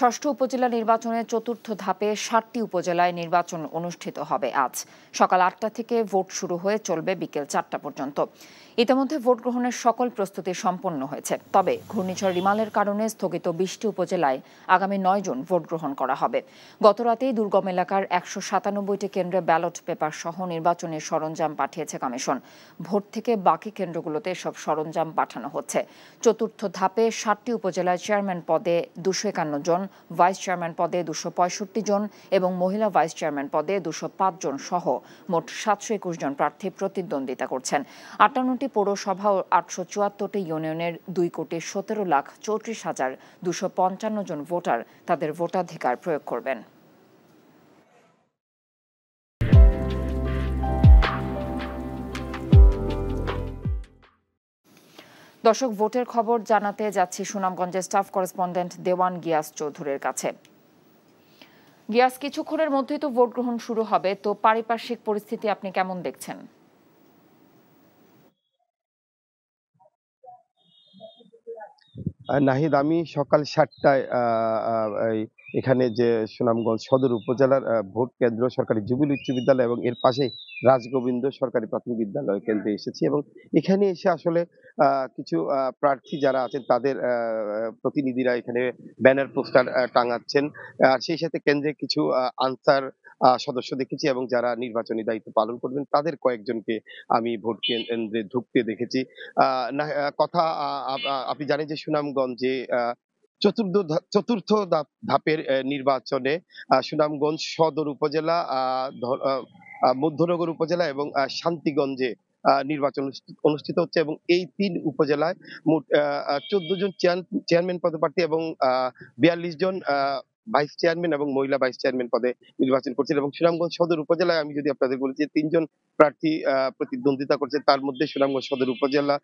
ষষ্ঠ উপজেলা নির্বাচনের চতুর্থ ধাপে ষাটটি উপজেলায় নির্বাচন অনুষ্ঠিত হবে আজ সকাল আটটা থেকে ভোট শুরু হয়ে চলবে বিকেল চারটা পর্যন্ত ইতিমধ্যে ভোট গ্রহণের সকল প্রস্তুতি সম্পন্ন হয়েছে তবে ঘূর্ণিঝড় রিমালের কারণে স্থগিত বিশটি উপজেলায় আগামী নয় জন ভোট গ্রহণ করা হবে গতরাতেই দুর্গম এলাকার একশো সাতানব্বইটি কেন্দ্রে ব্যালট পেপার সহ নির্বাচনের সরঞ্জাম পাঠিয়েছে কমিশন ভোট থেকে বাকি কেন্দ্রগুলোতে সব সরঞ্জাম পাঠানো হচ্ছে চতুর্থ ধাপে ষাটটি উপজেলায় চেয়ারম্যান পদে দুশো একান্ন জন ভাইস চেয়ারম্যান পদে দুশো জন এবং মহিলা ভাইস চেয়ারম্যান পদে দুশো জন সহ মোট সাতশো একুশ জন প্রার্থী প্রতিদ্বন্দ্বিতা করছেন আটান্নটি পৌরসভা ও আটশো চুয়াত্তরটি ইউনিয়নের দুই কোটি সতেরো লাখ চৌত্রিশ হাজার দুশো পঞ্চান্ন জন ভোটার তাদের ভোটাধিকার প্রয়োগ করবেন দর্শক ভোটের খবর জানাতে যাচ্ছি সুনামগঞ্জের স্টাফ করেসপন্ডেন্ট দেওয়ান গিয়াস চৌধুরীর কাছে গিয়াস কিছুক্ষণের মধ্যেই তো ভোট গ্রহণ শুরু হবে তো পারিপার্শ্বিক পরিস্থিতি আপনি কেমন দেখছেন নাহিদ আমি সকাল সাতটায় এখানে যে সুনামগঞ্জ সদর উপজেলার ভোট কেন্দ্র সরকারি জুবিল উচ্চ বিদ্যালয় এবং এর পাশে রাজগোবিন্দ সরকারি প্রাথমিক বিদ্যালয় কেন্দ্রে এসেছি এবং এখানে এসে আসলে কিছু প্রার্থী যারা আছেন তাদের প্রতিনিধিরা এখানে ব্যানার পোস্টার টাঙাচ্ছেন সেই সাথে কেন্দ্রে কিছু আনসার সদস্য দেখেছি এবং যারা নির্বাচনী দায়িত্ব পালন করবেন তাদের কয়েকজনকে আমি ভোট কেন্দ্রে ঢুকতে দেখেছি কথা আপনি জানেন যে সুনামগঞ্জে চতুর্থ চতুর্থ ধাপের নির্বাচনে সুনামগঞ্জ সদর উপজেলা মধ্যনগর উপজেলা এবং শান্তিগঞ্জে নির্বাচন অনুষ্ঠিত হচ্ছে এবং এই তিন উপজেলায় মোট চোদ্দ জন চেয়ারম্যান পদপ্রার্থী এবং বিয়াল্লিশ জন ভাইস চেয়ারম্যান এবং মহিলা ভাইস চেয়ারম্যান পদে নির্বাচন করছেন এবং সুনামগঞ্জ সদর উপজেলায় আমি যদি আপনাদের বলি যে তিনজন প্রার্থী প্রতিদ্বন্দ্বিতা করছে তার মধ্যে সুনামগঞ্জ সদর উপজেলা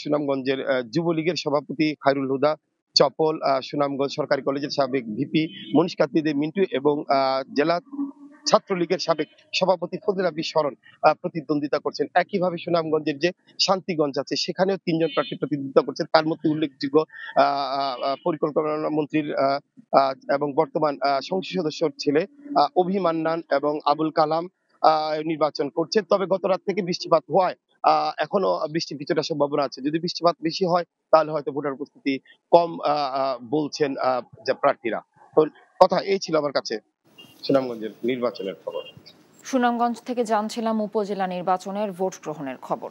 সুনামগঞ্জের যুবলীগের সভাপতি খায়রুল হুদা চপল সুনামগঞ্জ সরকারি কলেজের সাবেক ভিপি মনীষ কাতিদে মিন্টু এবং জেলা ছাত্রলীগের সাবেক সভাপতি ফজল বিস্মরণ প্রতিদ্বন্দ্বিতা করছেন একইভাবে সুনামগঞ্জের যে শান্তিগঞ্জ আছে সেখানেও তিনজন প্রার্থী প্রতিদ্বন্দ্বিতা করছেন তার মধ্যে উল্লেখযোগ্য পরিকল্পনা মন্ত্রীর এবং বর্তমান সংসদ সদস্যর ছেলে অভিমান্নান এবং আবুল কালাম নির্বাচন করছেন তবে গত রাত থেকে বৃষ্টিপাত হওয়ায় এখনো বৃষ্টি কিছুটা সম্ভাবনা আছে যদি বৃষ্টিপাত বেশি হয় তাহলে হয়তো ভোটার উপস্থিতি কম বলছেন প্রার্থীরা কথা এই ছিল আমার কাছে সুনামগঞ্জের নির্বাচনের খবর সুনামগঞ্জ থেকে জানছিলাম উপজেলা নির্বাচনের ভোট গ্রহণের খবর